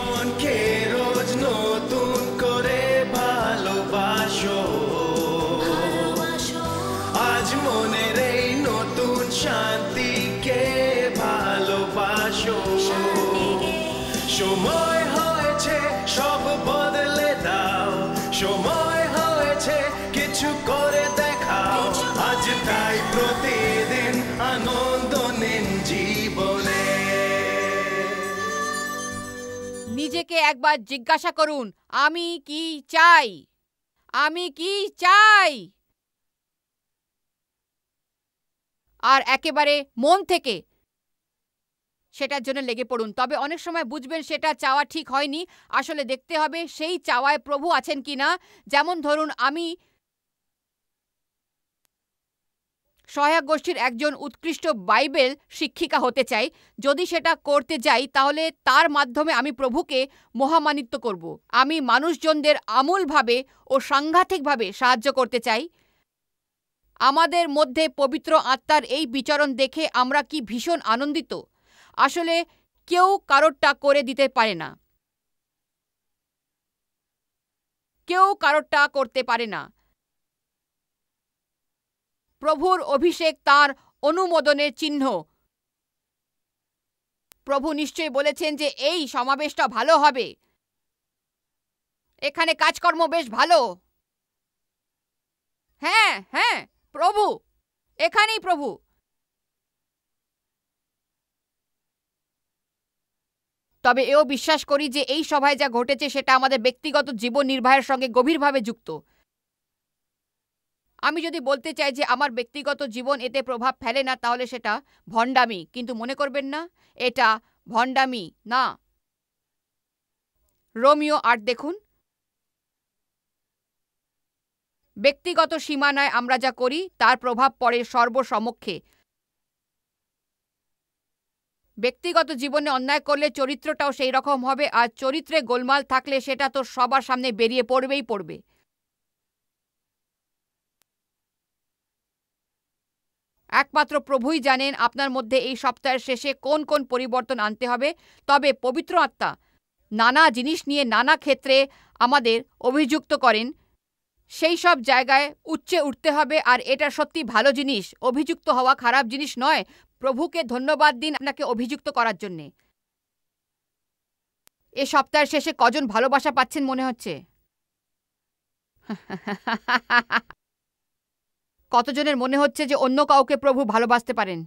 One kid. একবার জিজ্ঞাসা করুন আমি কি চাই আমি কি চাই আর একেবারে মন থেকে সেটার জন্য লেগে পড়ুন তবে অনেক সময় বুঝবেন সেটা চাওয়া ঠিক হয়নি আসলে দেখতে হবে সেই চাওয়ায় প্রভু আছেন কি না যেমন ধরুন আমি সহায়ক গোষ্ঠীর একজন উৎকৃষ্ট বাইবেল শিক্ষিকা হতে চাই যদি সেটা করতে যাই তাহলে তার মাধ্যমে আমি প্রভুকে মহামানিত্য করব আমি মানুষজনদের আমূলভাবে ও সাংঘাতিকভাবে সাহায্য করতে চাই আমাদের মধ্যে পবিত্র আত্মার এই বিচরণ দেখে আমরা কি ভীষণ আনন্দিত আসলে কেউ কারোরটা করে দিতে পারে না কেউ কারোরটা করতে পারে না প্রভুর অভিষেক তার অনুমোদনের চিহ্ন প্রভু নিশ্চয় বলেছেন যে এই সমাবেশটা ভালো হবে এখানে কাজকর্ম বেশ ভালো হ্যাঁ হ্যাঁ প্রভু এখানেই প্রভু তবে এও বিশ্বাস করি যে এই সভায় যা ঘটেছে সেটা আমাদের ব্যক্তিগত জীবন নির্বাহের সঙ্গে গভীরভাবে যুক্ত আমি যদি বলতে চাই যে আমার ব্যক্তিগত জীবন এতে প্রভাব ফেলে না তাহলে সেটা ভণ্ডামি কিন্তু মনে করবেন না এটা ভণ্ডামি না রোমিও আর্ট দেখুন ব্যক্তিগত সীমানায় আমরা যা করি তার প্রভাব পড়ে সর্বসমক্ষে ব্যক্তিগত জীবনে অন্যায় করলে চরিত্রটাও সেই রকম হবে আর চরিত্রে গোলমাল থাকলে সেটা তো সবার সামনে বেরিয়ে পড়বেই পড়বে একমাত্র প্রভুই জানেন আপনার মধ্যে এই সপ্তাহের শেষে কোন কোন পরিবর্তন আনতে হবে তবে পবিত্র আত্মা নানা জিনিস নিয়ে নানা ক্ষেত্রে আমাদের অভিযুক্ত করেন সেই সব জায়গায় উচ্চে উঠতে হবে আর এটা সত্যি ভালো জিনিস অভিযুক্ত হওয়া খারাপ জিনিস নয় প্রভুকে ধন্যবাদ দিন আপনাকে অভিযুক্ত করার জন্যে এ সপ্তাহের শেষে কজন ভালোবাসা পাচ্ছেন মনে হচ্ছে কতজনের মনে হচ্ছে যে অন্য কাউকে প্রভু ভালোবাসতে পারেন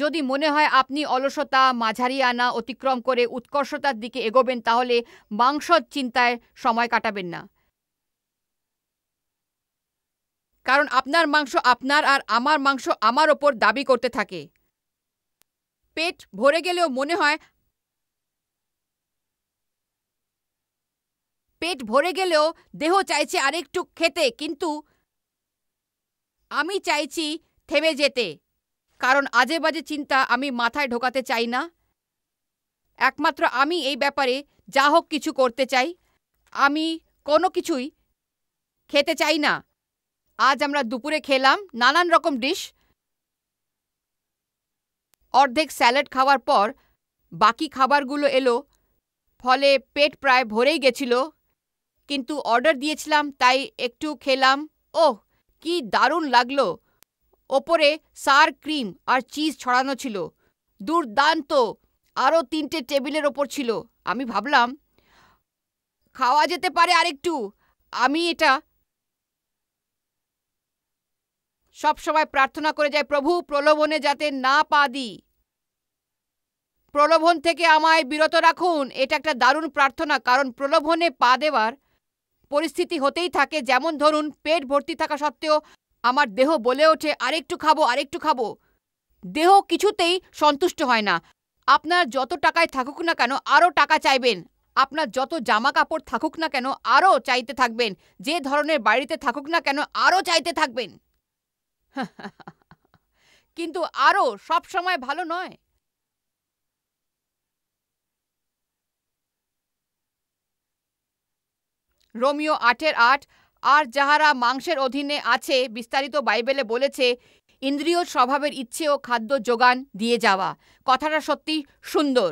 যদি মনে হয় আপনি অলসতা মাঝারি আনা অতিক্রম করে উৎকর্ষতার দিকে এগোবেন তাহলে মাংসর চিন্তায় সময় কাটাবেন না কারণ আপনার মাংস আপনার আর আমার মাংস আমার ওপর দাবি করতে থাকে পেট ভরে গেলেও মনে হয় পেট ভরে গেলেও দেহ চাইছে আরেকটু খেতে কিন্তু আমি চাইছি থেমে যেতে কারণ আজে বাজে চিন্তা আমি মাথায় ঢোকাতে চাই না একমাত্র আমি এই ব্যাপারে যা হোক কিছু করতে চাই আমি কোনো কিছুই খেতে চাই না আজ আমরা দুপুরে খেলাম নানান রকম ডিশ অর্ধেক স্যালাড খাওয়ার পর বাকি খাবারগুলো এলো ফলে পেট প্রায় ভরেই গেছিল কিন্তু অর্ডার দিয়েছিলাম তাই একটু খেলাম ওহ কি দারুণ লাগলো ওপরে সার ক্রিম আর চিজ ছড়ানো ছিল দুর্দান্ত আরও তিনটে টেবিলের ওপর ছিল আমি ভাবলাম খাওয়া যেতে পারে আরেকটু আমি এটা সব সময় প্রার্থনা করে যাই প্রভু প্রলোভনে যাতে না পা দিই প্রলোভন থেকে আমায় বিরত রাখুন এটা একটা দারুণ প্রার্থনা কারণ প্রলোভনে পা দেওয়ার পরিস্থিতি হতেই থাকে যেমন ধরুন পেট ভর্তি থাকা সত্ত্বেও আমার দেহ বলে ওঠে আরেকটু খাবো আরেকটু খাবো দেহ কিছুতেই সন্তুষ্ট হয় না আপনার যত টাকায় থাকুক না কেন আরও টাকা চাইবেন আপনার যত জামা কাপড় থাকুক না কেন আরও চাইতে থাকবেন যে ধরনের বাড়িতে থাকুক না কেন আরও চাইতে থাকবেন কিন্তু আরও সবসময় ভালো নয় রোমিও আটের আট আর যাহারা মাংসের অধীনে আছে বিস্তারিত বাইবেলে বলেছে ইন্দ্রিয় স্বভাবের ইচ্ছে ও খাদ্য যোগান দিয়ে যাওয়া কথাটা সত্যি সুন্দর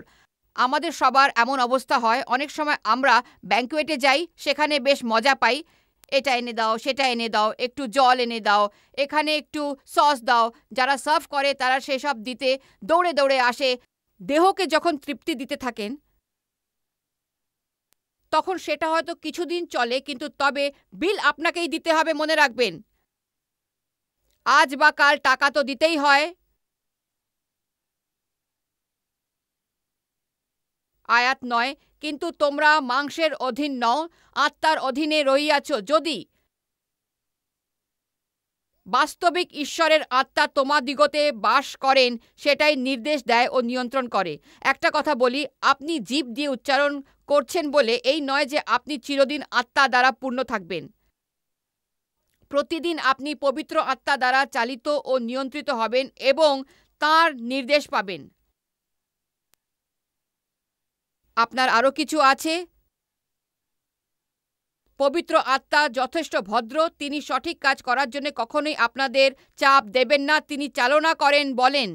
আমাদের সবার এমন অবস্থা হয় অনেক সময় আমরা ব্যাঙ্কুয়েটে যাই সেখানে বেশ মজা পাই এটা এনে দাও সেটা এনে দাও একটু জল এনে দাও এখানে একটু সস দাও যারা সার্ভ করে তারা সেসব দিতে দৌড়ে দৌড়ে আসে দেহকে যখন তৃপ্তি দিতে থাকেন তখন সেটা হয়তো কিছুদিন চলে কিন্তু তবে বিল আপনাকেই দিতে হবে মনে রাখবেন আজ বা কাল টাকা তো দিতেই হয় আয়াত নয় কিন্তু তোমরা মাংসের অধীন নও আত্মার অধীনে রহিয়াছ যদি বাস্তবিক ঈশ্বরের আত্মা তোমাদিগতে বাস করেন সেটাই নির্দেশ দেয় ও নিয়ন্ত্রণ করে একটা কথা বলি আপনি জীব দিয়ে উচ্চারণ করছেন বলে এই নয় যে আপনি চিরদিন আত্মা দ্বারা পূর্ণ থাকবেন প্রতিদিন আপনি পবিত্র আত্মা দ্বারা চালিত ও নিয়ন্ত্রিত হবেন এবং তার নির্দেশ পাবেন আপনার আরও কিছু আছে পবিত্র আত্মা যথেষ্ট ভদ্র তিনি সঠিক কাজ করার জন্য কখনোই আপনাদের চাপ দেবেন না তিনি চালনা করেন বলেন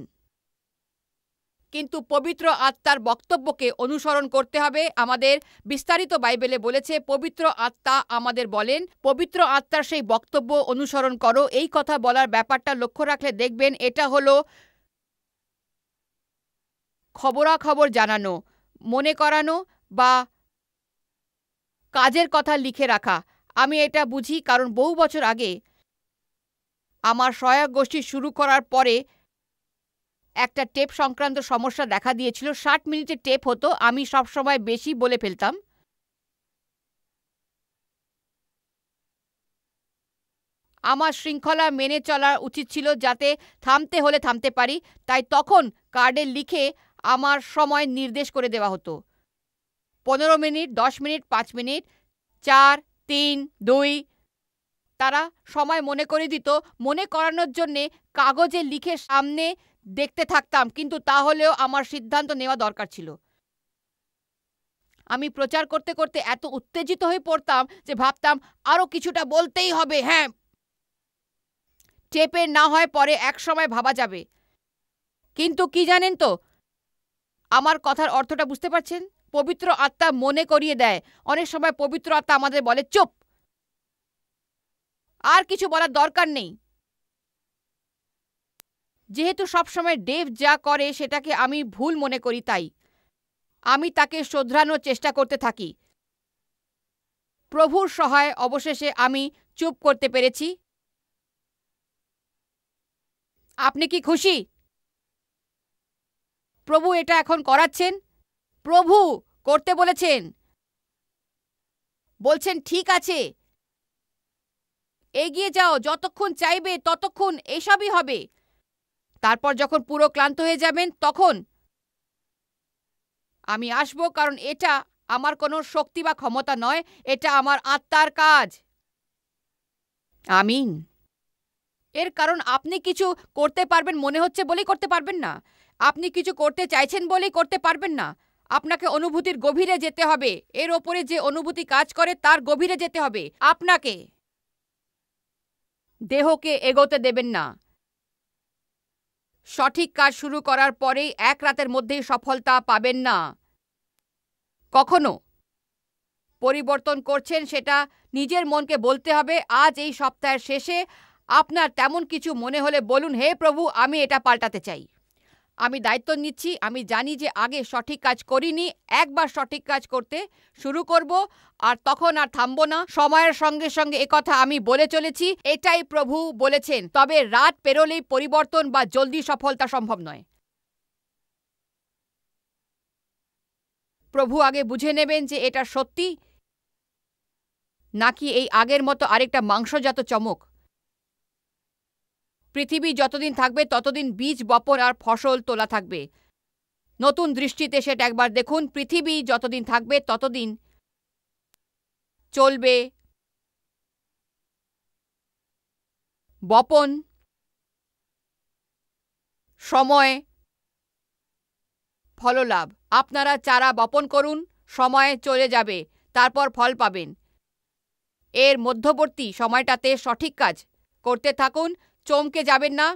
কিন্তু পবিত্র আত্মার বক্তব্যকে অনুসরণ করতে হবে আমাদের বিস্তারিত বাইবেলে বলেছে পবিত্র আত্মা আমাদের বলেন পবিত্র আত্মার সেই বক্তব্য অনুসরণ করো এই কথা বলার ব্যাপারটা লক্ষ্য রাখলে দেখবেন এটা হলো খবরাখবর জানানো মনে করানো বা কাজের কথা লিখে রাখা আমি এটা বুঝি কারণ বহু বছর আগে আমার সহায়ক গোষ্ঠী শুরু করার পরে একটা টেপ সংক্রান্ত সমস্যা দেখা দিয়েছিল ষাট মিনিটে টেপ হতো আমি সবসময় বেশি বলে ফেলতাম আমার শৃঙ্খলা মেনে চলা উচিত ছিল যাতে থামতে হলে থামতে পারি তাই তখন কার্ডে লিখে আমার সময় নির্দেশ করে দেওয়া হতো পনেরো মিনিট দশ মিনিট পাঁচ মিনিট চার তিন দুই তারা সময় মনে করে দিত মনে করানোর জন্যে কাগজে লিখে সামনে দেখতে থাকতাম কিন্তু তাহলেও আমার সিদ্ধান্ত নেওয়া দরকার ছিল আমি প্রচার করতে করতে এত উত্তেজিত হয়ে পড়তাম যে ভাবতাম আরও কিছুটা বলতেই হবে হ্যাঁ টেপে না হয় পরে এক সময় ভাবা যাবে কিন্তু কি জানেন তো আমার কথার অর্থটা বুঝতে পারছেন পবিত্র আত্মা মনে করিয়ে দেয় অনেক সময় পবিত্র আত্মা আমাদের বলে চুপ আর কিছু বলার দরকার নেই যেহেতু সবসময় ডেভ যা করে সেটাকে আমি ভুল মনে করি তাই আমি তাকে শোধরানোর চেষ্টা করতে থাকি প্রভুর সহায় অবশেষে আমি চুপ করতে পেরেছি আপনি কি খুশি প্রভু এটা এখন করাচ্ছেন প্রভু করতে বলেছেন বলছেন ঠিক আছে এগিয়ে যাও যতক্ষণ চাইবে ততক্ষণ এসবই হবে তারপর যখন পুরো ক্লান্ত হয়ে যাবেন তখন আমি আসব কারণ এটা আমার কোনো শক্তি বা ক্ষমতা নয় এটা আমার আত্মার কাজ আমিন এর কারণ আপনি কিছু করতে পারবেন মনে হচ্ছে বলেই করতে পারবেন না আপনি কিছু করতে চাইছেন বলেই করতে পারবেন না আপনাকে অনুভূতির গভীরে যেতে হবে এর ওপরে যে অনুভূতি কাজ করে তার গভীরে যেতে হবে আপনাকে দেহকে এগোতে দেবেন না সঠিক কাজ শুরু করার পরেই এক রাতের মধ্যেই সফলতা পাবেন না কখনো পরিবর্তন করছেন সেটা নিজের মনকে বলতে হবে আজ এই সপ্তাহের শেষে আপনার তেমন কিছু মনে হলে বলুন হে প্রভু আমি এটা পাল্টাতে চাই আমি দায়িত্ব নিচ্ছি আমি জানি যে আগে সঠিক কাজ করিনি একবার সঠিক কাজ করতে শুরু করব আর তখন আর থামব না সময়ের সঙ্গে সঙ্গে কথা আমি বলে চলেছি এটাই প্রভু বলেছেন তবে রাত পেরোলেই পরিবর্তন বা জলদি সফলতা সম্ভব নয় প্রভু আগে বুঝে নেবেন যে এটা সত্যি নাকি এই আগের মতো আরেকটা মাংসজাত চমক পৃথিবী যতদিন থাকবে ততদিন বীজ বপন আর ফসল তোলা থাকবে নতুন দৃষ্টিতে সেটা একবার দেখুন পৃথিবী যতদিন থাকবে ততদিন চলবে বপন সময় ফললাভ আপনারা চারা বপন করুন সময়ে চলে যাবে তারপর ফল পাবেন এর মধ্যবর্তী সময়টাতে সঠিক কাজ করতে থাকুন চমকে যাবেন না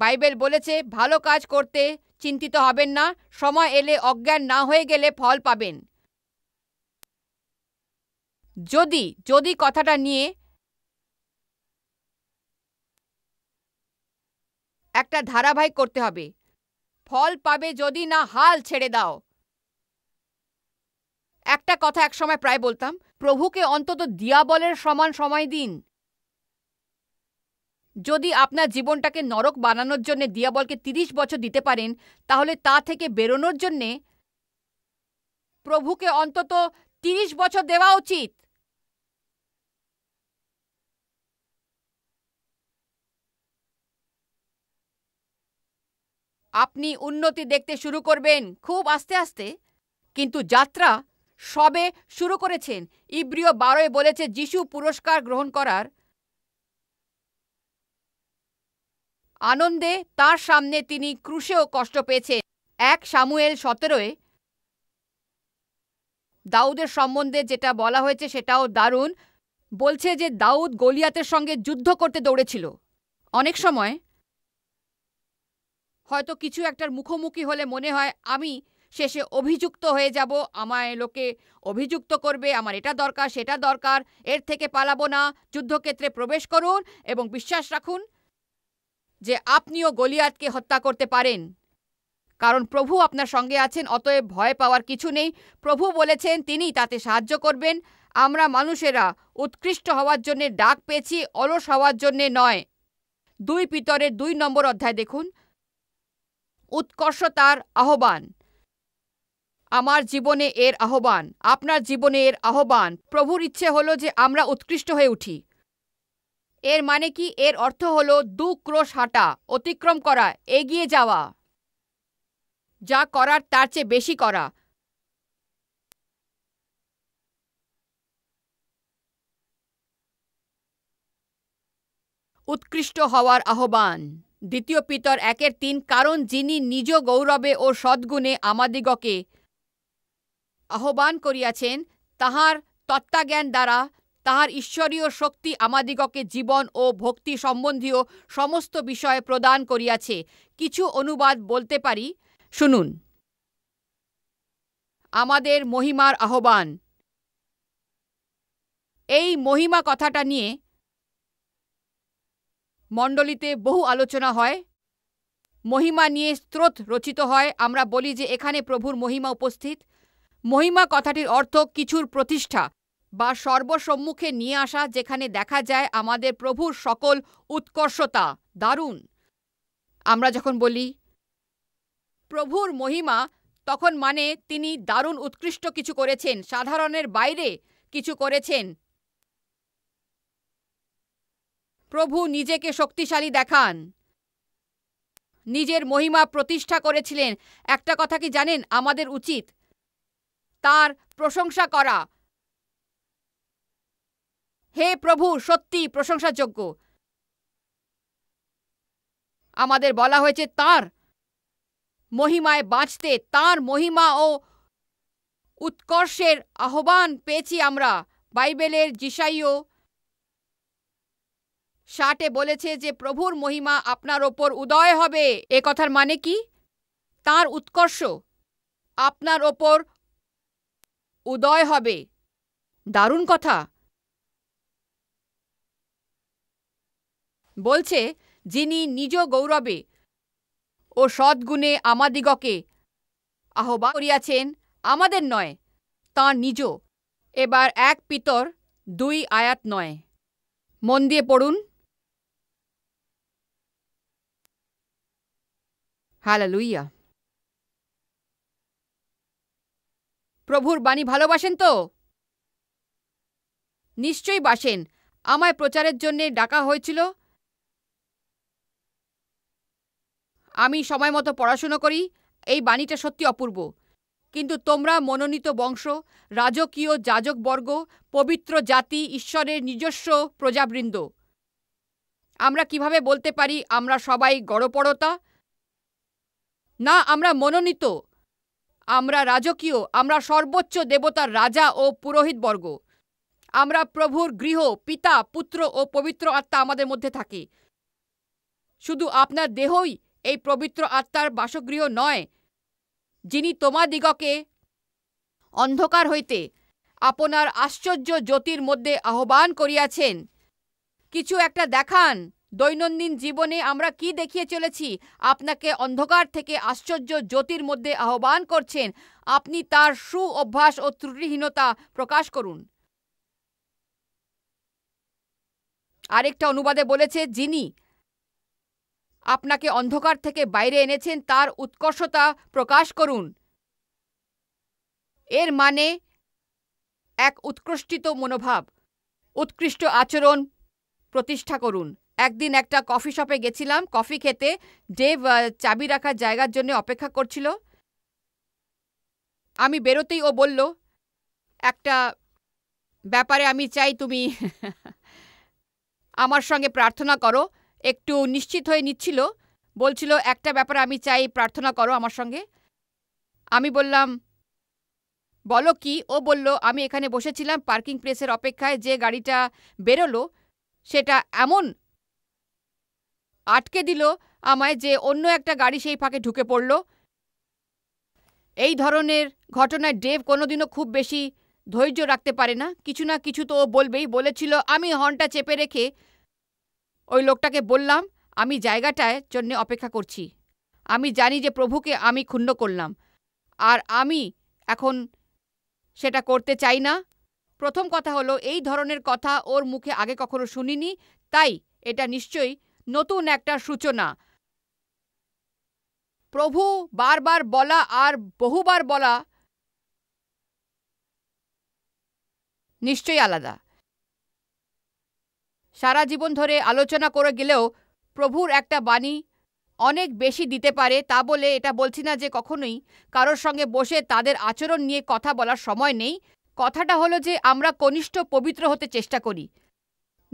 বাইবেল বলেছে ভালো কাজ করতে চিন্তিত হবেন না সময় এলে অজ্ঞান না হয়ে গেলে ফল পাবেন যদি যদি কথাটা নিয়ে একটা ধারাবাহিক করতে হবে ফল পাবে যদি না হাল ছেড়ে দাও একটা কথা একসময় প্রায় বলতাম প্রভুকে অন্তত দিয়াবলের সমান সময় দিন যদি আপনার জীবনটাকে নরক বানানোর জন্য দিয়াবলকে তিরিশ বছর দিতে পারেন তাহলে তা থেকে বেরোনোর জন্যে প্রভুকে অন্তত তিরিশ বছর দেওয়া উচিত আপনি উন্নতি দেখতে শুরু করবেন খুব আস্তে আস্তে কিন্তু যাত্রা সবে শুরু করেছেন ইব্রিয় বারোয় বলেছে যিশু পুরস্কার গ্রহণ করার আনন্দে তার সামনে তিনি ক্রুশেও কষ্ট পেয়েছেন এক সামুয়েল সতেরোয় দাউদের সম্বন্ধে যেটা বলা হয়েছে সেটাও দারুণ বলছে যে দাউদ গলিয়াতের সঙ্গে যুদ্ধ করতে দৌড়েছিল অনেক সময় হয়তো কিছু একটার মুখোমুখি হলে মনে হয় আমি শেষে অভিযুক্ত হয়ে যাব আমায় লোকে অভিযুক্ত করবে আমার এটা দরকার সেটা দরকার এর থেকে পালাবো না যুদ্ধক্ষেত্রে প্রবেশ করুন এবং বিশ্বাস রাখুন যে আপনিও গলিয়াতকে হত্যা করতে পারেন কারণ প্রভু আপনার সঙ্গে আছেন অতএব ভয় পাওয়ার কিছু নেই প্রভু বলেছেন তিনি তাতে সাহায্য করবেন আমরা মানুষেরা উৎকৃষ্ট হওয়ার জন্যে ডাক পেয়েছি অলস হওয়ার জন্যে নয় দুই পিতরের দুই নম্বর অধ্যায় দেখুন উৎকর্ষ তার আহ্বান আমার জীবনে এর আহ্বান আপনার জীবনে এর আহ্বান প্রভুর ইচ্ছে হলো যে আমরা উৎকৃষ্ট হয়ে উঠি এর মানে কি এর অর্থ হল দু ক্রোশ হাঁটা অতিক্রম করা এগিয়ে যাওয়া যা করার তার চেয়ে বেশি করা উৎকৃষ্ট হওয়ার আহ্বান দ্বিতীয় পিতর একের তিন কারণ যিনি নিজ গৌরবে ও সদ্গুণে আমাদিগকে আহ্বান করিয়াছেন তাহার তত্ত্বাজ্ঞান দ্বারা তাহার ঈশ্বরীয় শক্তি আমাদিগকে জীবন ও ভক্তি সম্বন্ধীয় সমস্ত বিষয়ে প্রদান করিয়াছে কিছু অনুবাদ বলতে পারি শুনুন আমাদের মহিমার আহ্বান এই মহিমা কথাটা নিয়ে মণ্ডলীতে বহু আলোচনা হয় মহিমা নিয়ে স্রোত রচিত হয় আমরা বলি যে এখানে প্রভুর মহিমা উপস্থিত মহিমা কথাটির অর্থ কিছুর প্রতিষ্ঠা বা সর্বসম্মুখে নিয়ে আসা যেখানে দেখা যায় আমাদের প্রভুর সকল উৎকর্ষতা দারুণ আমরা যখন বলি প্রভুর মহিমা তখন মানে তিনি দারুণ উৎকৃষ্ট কিছু করেছেন সাধারণের বাইরে কিছু করেছেন প্রভু নিজেকে শক্তিশালী দেখান নিজের মহিমা প্রতিষ্ঠা করেছিলেন একটা কথা কি জানেন আমাদের উচিত তার প্রশংসা করা হে প্রভু সত্যি প্রশংসাযোগ্য আমাদের বলা হয়েছে তার মহিমায় বাঁচতে তার মহিমা ও উৎকর্ষের আহ্বান পেয়েছি আমরা বাইবেলের জিসাইও ষাটে বলেছে যে প্রভুর মহিমা আপনার ওপর উদয় হবে এ কথার মানে কি তার উৎকর্ষ আপনার ওপর উদয় হবে দারুণ কথা বলছে যিনি নিজ গৌরবে ও সদ্গুণে আমাদিগকে আহ্বান করিয়াছেন আমাদের নয় তাঁর নিজ এবার এক পিতর দুই আয়াত নয় মন দিয়ে পড়ুন লুইয়া প্রভুর বাণী ভালোবাসেন তো নিশ্চয়ই বাসেন আমায় প্রচারের জন্যে ডাকা হয়েছিল আমি সময় মতো পড়াশুনো করি এই বাণীটা সত্যি অপূর্ব কিন্তু তোমরা মনোনীত বংশ রাজকীয় যাজকবর্গ পবিত্র জাতি ঈশ্বরের নিজস্ব প্রজাবৃন্দ আমরা কিভাবে বলতে পারি আমরা সবাই গড়পড়তা না আমরা মনোনীত আমরা রাজকীয় আমরা সর্বোচ্চ দেবতার রাজা ও পুরোহিতবর্গ আমরা প্রভুর গৃহ পিতা পুত্র ও পবিত্র আত্মা আমাদের মধ্যে থাকে শুধু আপনার দেহই এই পবিত্র আত্মার বাসগৃহ নয় যিনি তোমাদিগকে অন্ধকার হইতে আপনার আশ্চর্য জ্যোতির মধ্যে আহ্বান করিয়াছেন কিছু একটা দেখান দৈনন্দিন জীবনে আমরা কি দেখিয়ে চলেছি আপনাকে অন্ধকার থেকে আশ্চর্য জ্যোতির মধ্যে আহ্বান করছেন আপনি তার সু অভ্যাস ও ত্রুটিহীনতা প্রকাশ করুন আরেকটা অনুবাদে বলেছে যিনি আপনাকে অন্ধকার থেকে বাইরে এনেছেন তার উৎকর্ষতা প্রকাশ করুন এর মানে এক উৎকৃষ্টিত মনোভাব উৎকৃষ্ট আচরণ প্রতিষ্ঠা করুন একদিন একটা কফি শপে গেছিলাম কফি খেতে ডেভ চাবি রাখার জায়গার জন্য অপেক্ষা করছিল আমি বেরোতেই ও বলল একটা ব্যাপারে আমি চাই তুমি আমার সঙ্গে প্রার্থনা করো একটু নিশ্চিত হয়ে নিচ্ছিল বলছিল একটা ব্যাপার আমি চাই প্রার্থনা করো আমার সঙ্গে আমি বললাম বলো কি ও বলল আমি এখানে বসেছিলাম পার্কিং প্লেসের অপেক্ষায় যে গাড়িটা বেরোলো সেটা এমন আটকে দিল আমায় যে অন্য একটা গাড়ি সেই ফাঁকে ঢুকে পড়ল এই ধরনের ঘটনায় ডেভ কোনোদিনও খুব বেশি ধৈর্য রাখতে পারে না কিছু না কিছু তো ও বলবেই বলেছিল আমি হর্নটা চেপে রেখে ওই লোকটাকে বললাম আমি জায়গাটায় জন্যে অপেক্ষা করছি আমি জানি যে প্রভুকে আমি ক্ষুণ্ণ করলাম আর আমি এখন সেটা করতে চাই না প্রথম কথা হলো এই ধরনের কথা ওর মুখে আগে কখনো শুনিনি তাই এটা নিশ্চয়ই নতুন একটা সূচনা প্রভু বারবার বলা আর বহুবার বলা নিশ্চয়ই আলাদা সারা জীবন ধরে আলোচনা করে গেলেও প্রভুর একটা বাণী অনেক বেশি দিতে পারে তা বলে এটা বলছি না যে কখনোই কারোর সঙ্গে বসে তাদের আচরণ নিয়ে কথা বলার সময় নেই কথাটা হলো যে আমরা কনিষ্ঠ পবিত্র হতে চেষ্টা করি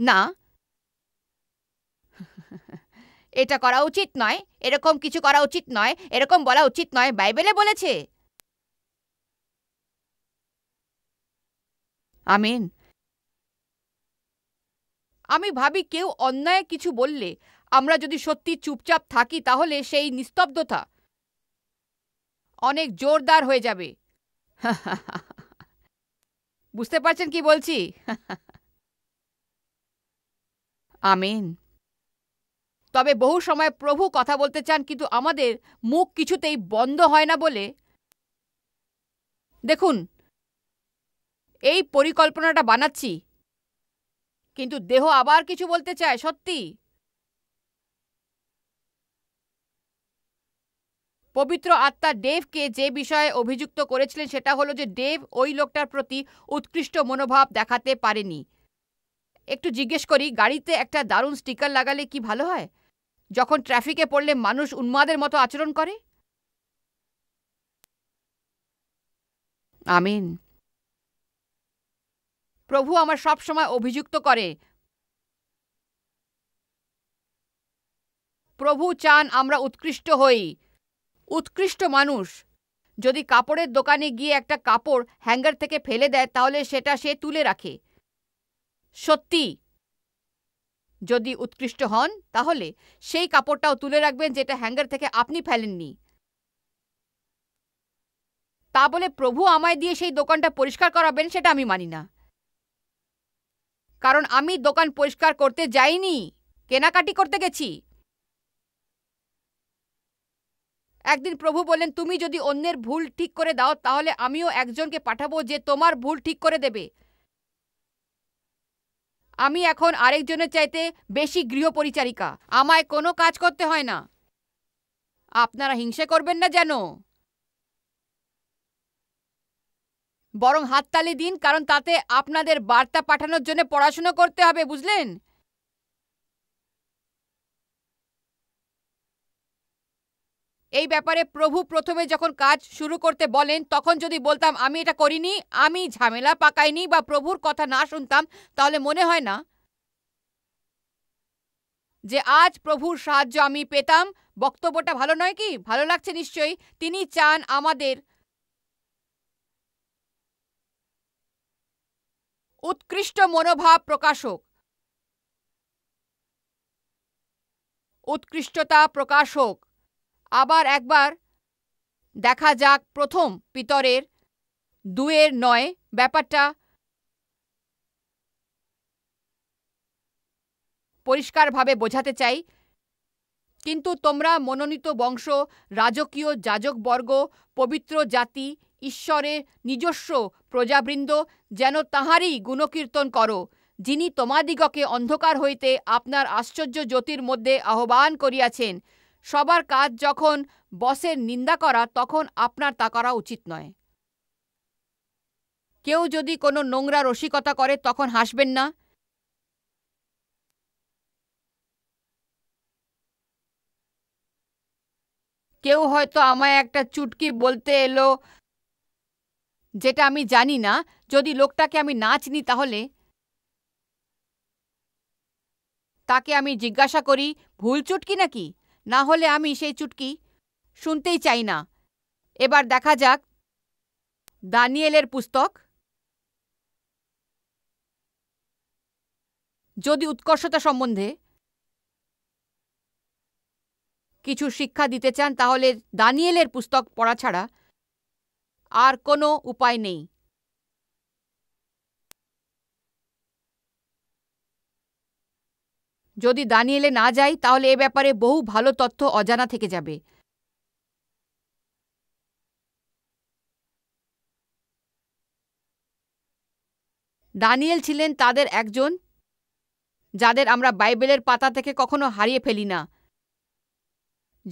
না এটা করা উচিত নয় এরকম কিছু করা উচিত নয় এরকম বলা উচিত নয় বাইবেলে বলেছে আমিন আমি ভাবি কেউ অন্যায় কিছু বললে আমরা যদি সত্যি চুপচাপ থাকি তাহলে সেই নিস্তব্ধতা অনেক জোরদার হয়ে যাবে বুঝতে পারছেন কি বলছি আমিন তবে বহু সময় প্রভু কথা বলতে চান কিন্তু আমাদের মুখ কিছুতেই বন্ধ হয় না বলে দেখুন এই পরিকল্পনাটা বানাচ্ছি কিন্তু দেহ আবার কিছু বলতে চায় সত্যি পবিত্র আত্মা ডেভকে যে বিষয়ে অভিযুক্ত করেছিলেন সেটা হলো যে ডেভ ওই লোকটার প্রতি উৎকৃষ্ট মনোভাব দেখাতে পারেনি একটু জিজ্ঞেস করি গাড়িতে একটা দারুণ স্টিকার লাগালে কি ভালো হয় যখন ট্রাফিকে পড়লে মানুষ উন্মাদের মতো আচরণ করে আমিন প্রভু আমার সব সময় অভিযুক্ত করে প্রভু চান আমরা উৎকৃষ্ট হই উৎকৃষ্ট মানুষ যদি কাপড়ের দোকানে গিয়ে একটা কাপড় হ্যাঙ্গার থেকে ফেলে দেয় তাহলে সেটা সে তুলে রাখে সত্যি যদি উৎকৃষ্ট হন তাহলে সেই কাপড়টাও তুলে রাখবেন যেটা হ্যাঙ্গার থেকে আপনি ফেলেননি তা বলে প্রভু আমায় দিয়ে সেই দোকানটা পরিষ্কার করাবেন সেটা আমি মানি না কারণ আমি দোকান পরিষ্কার করতে যাইনি কেনাকাটি করতে গেছি একদিন প্রভু বললেন তুমি যদি অন্যের ভুল ঠিক করে দাও তাহলে আমিও একজনকে পাঠাবো যে তোমার ভুল ঠিক করে দেবে আমি এখন আরেকজনের চাইতে বেশি গৃহপরিচারিকা আমায় কোনো কাজ করতে হয় না আপনারা হিংসে করবেন না যেন বরং হাততালি দিন কারণ তাতে আপনাদের বার্তা পাঠানোর জন্য পড়াশুনো করতে হবে বুঝলেন এই ব্যাপারে প্রভু প্রথমে যখন কাজ শুরু করতে বলেন তখন যদি বলতাম আমি এটা করিনি আমি ঝামেলা পাকাইনি বা প্রভুর কথা না শুনতাম তাহলে মনে হয় না যে আজ প্রভুর সাহায্য আমি পেতাম বক্তব্যটা ভালো নয় কি ভালো লাগছে নিশ্চয়ই তিনি চান আমাদের উৎকৃষ্ট মনোভাব প্রকাশক উৎকৃষ্টতা প্রকাশক আবার একবার দেখা যাক প্রথম পিতরের দুয়ের নয় ব্যাপারটা পরিষ্কারভাবে বোঝাতে চাই কিন্তু তোমরা মনোনীত বংশ রাজকীয় যাজকবর্গ পবিত্র জাতি ঈশ্বরে নিজস্ব প্রজাবৃন্দ যেন তাঁহারই গুণকীর্তন করো যিনি তোমাদিগকে অন্ধকার হইতে আপনার আশ্চর্য জ্যোতির মধ্যে আহ্বান করিয়াছেন সবার কাজ যখন বসের নিন্দা করা তখন আপনার তা করা উচিত নয় কেউ যদি কোনো নোংরা রসিকতা করে তখন হাসবেন না কেউ হয়তো আমায় একটা চুটকি বলতে এলো যেটা আমি জানি না যদি লোকটাকে আমি না চিনি তাহলে তাকে আমি জিজ্ঞাসা করি ভুল চুটকি নাকি না হলে আমি সেই চুটকি শুনতেই চাই না এবার দেখা যাক দানিয়েলের পুস্তক যদি উৎকর্ষতা সম্বন্ধে কিছু শিক্ষা দিতে চান তাহলে দানিয়েলের পুস্তক পড়া ছাড়া আর কোনো উপায় নেই যদি দানিয়েলে না যাই তাহলে এ ব্যাপারে বহু ভালো তথ্য অজানা থেকে যাবে দানিয়েল ছিলেন তাদের একজন যাদের আমরা বাইবেলের পাতা থেকে কখনো হারিয়ে ফেলি না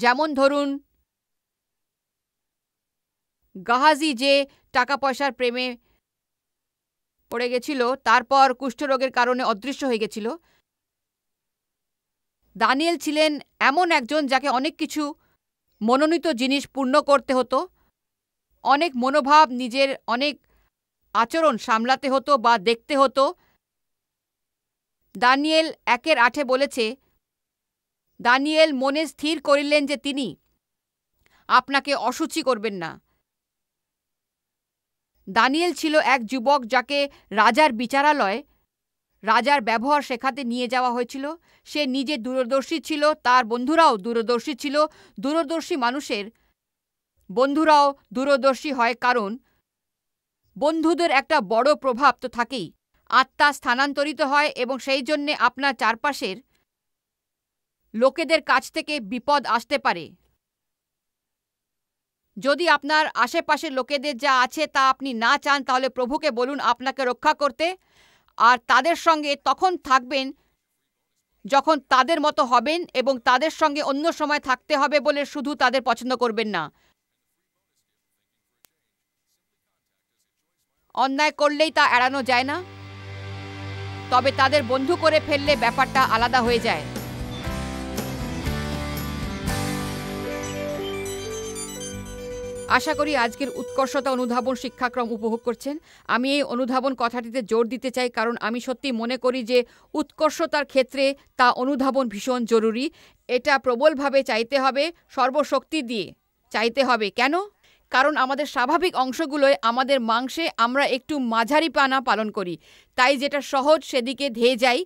যেমন ধরুন গাহাজি যে টাকা পয়সার প্রেমে পড়ে গেছিল তারপর কুষ্ঠরোগের কারণে অদৃশ্য হয়ে গেছিল দানিয়েল ছিলেন এমন একজন যাকে অনেক কিছু মনোনীত জিনিস পূর্ণ করতে হতো অনেক মনোভাব নিজের অনেক আচরণ সামলাতে হতো বা দেখতে হতো দানিয়েল একের আঠে বলেছে দানিয়েল মনে স্থির করিলেন যে তিনি আপনাকে অসুচি করবেন না দানিয়েল ছিল এক যুবক যাকে রাজার বিচারালয়ে রাজার ব্যবহার শেখাতে নিয়ে যাওয়া হয়েছিল সে নিজে দূরদর্শী ছিল তার বন্ধুরাও দূরদর্শী ছিল দূরদর্শী মানুষের বন্ধুরাও দূরদর্শী হয় কারণ বন্ধুদের একটা বড় প্রভাব তো থাকেই আত্মা স্থানান্তরিত হয় এবং সেই জন্যে আপনার চারপাশের লোকেদের কাছ থেকে বিপদ আসতে পারে যদি আপনার আশেপাশের লোকেদের যা আছে তা আপনি না চান তাহলে প্রভুকে বলুন আপনাকে রক্ষা করতে আর তাদের সঙ্গে তখন থাকবেন যখন তাদের মতো হবেন এবং তাদের সঙ্গে অন্য সময় থাকতে হবে বলে শুধু তাদের পছন্দ করবেন না অন্যায় করলেই তা এড়ানো যায় না তবে তাদের বন্ধু করে ফেললে ব্যাপারটা আলাদা হয়ে যায় আশা করি আজকের উৎকর্ষতা অনুধাবন শিক্ষাক্রম উপভোগ করছেন আমি এই অনুধাবন কথাটিতে জোর দিতে চাই কারণ আমি সত্যি মনে করি যে উৎকর্ষতার ক্ষেত্রে তা অনুধাবন ভীষণ জরুরি এটা প্রবলভাবে চাইতে হবে সর্বশক্তি দিয়ে চাইতে হবে কেন কারণ আমাদের স্বাভাবিক অংশগুলোয় আমাদের মাংসে আমরা একটু মাঝারি পানা পালন করি তাই যেটা সহজ সেদিকে ধেয়ে যাই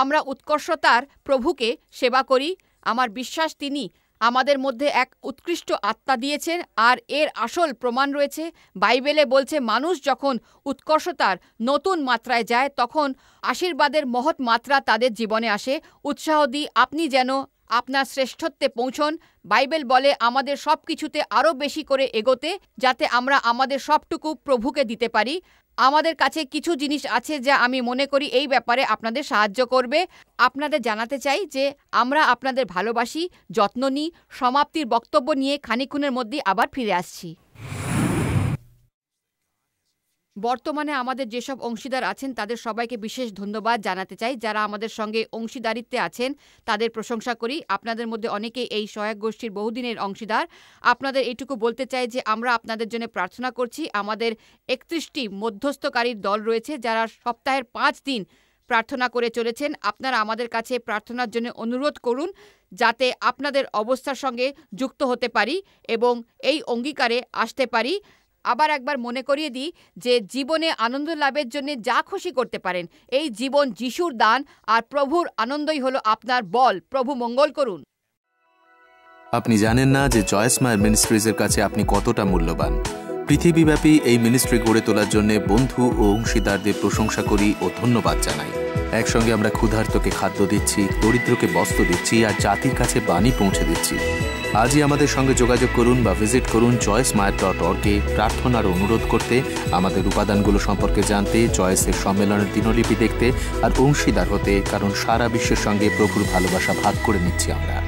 আমরা উৎকর্ষতার প্রভুকে সেবা করি আমার বিশ্বাস তিনি আমাদের মধ্যে এক উৎকৃষ্ট আত্মা দিয়েছেন আর এর আসল প্রমাণ রয়েছে বাইবেলে বলছে মানুষ যখন উৎকর্ষতার নতুন মাত্রায় যায় তখন আশীর্বাদের মহৎ মাত্রা তাদের জীবনে আসে উৎসাহ দিই আপনি যেন আপনার শ্রেষ্ঠত্বে পৌঁছন বাইবেল বলে আমাদের সব কিছুতে আরও বেশি করে এগোতে যাতে আমরা আমাদের সবটুকু প্রভুকে দিতে পারি আমাদের কাছে কিছু জিনিস আছে যা আমি মনে করি এই ব্যাপারে আপনাদের সাহায্য করবে আপনাদের জানাতে চাই যে আমরা আপনাদের ভালোবাসি যত্ন নিই সমাপ্তির বক্তব্য নিয়ে খানিক্ষণের মধ্যেই আবার ফিরে আসছি বর্তমানে আমাদের যেসব অংশীদার আছেন তাদের সবাইকে বিশেষ ধন্যবাদ জানাতে চাই যারা আমাদের সঙ্গে অংশীদারিত্বে আছেন তাদের প্রশংসা করি আপনাদের মধ্যে অনেকেই এই সহায়ক গোষ্ঠীর বহুদিনের অংশীদার আপনাদের এইটুকু বলতে চাই যে আমরা আপনাদের জন্য প্রার্থনা করছি আমাদের একত্রিশটি মধ্যস্থকারীর দল রয়েছে যারা সপ্তাহের পাঁচ দিন প্রার্থনা করে চলেছেন আপনারা আমাদের কাছে প্রার্থনার জন্য অনুরোধ করুন যাতে আপনাদের অবস্থার সঙ্গে যুক্ত হতে পারি এবং এই অঙ্গীকারে আসতে পারি আবার একবার মনে করিয়ে দিই যে জীবনে আনন্দ লাভের জন্য যা খুশি করতে পারেন এই জীবন যিশুর দান আর প্রভুর আনন্দই হলো আপনার বল প্রভু মঙ্গল করুন আপনি জানেন না যে জয়েস মায়ের মিনিস্ট্রিজের কাছে আপনি কতটা মূল্যবান পৃথিবীব্যাপী এই মিনিস্ট্রি গড়ে তোলার জন্য বন্ধু ও অংশীদারদের প্রশংসা করি ও ধন্যবাদ জানাই একসঙ্গে আমরা ক্ষুধার্তকে খাদ্য দিচ্ছি দরিদ্রকে বস্ত্র দিচ্ছি আর জাতির কাছে বাণী পৌঁছে দিচ্ছি আজই আমাদের সঙ্গে যোগাযোগ করুন বা ভিজিট করুন চয়েস মায়ের ডট অর্গে প্রার্থনার অনুরোধ করতে আমাদের উপাদানগুলো সম্পর্কে জানতে চয়েসের সম্মেলনের দিনলিপি দেখতে আর অংশীদার হতে কারণ সারা বিশ্বের সঙ্গে প্রভুর ভালোবাসা ভাগ করে নিচ্ছি আমরা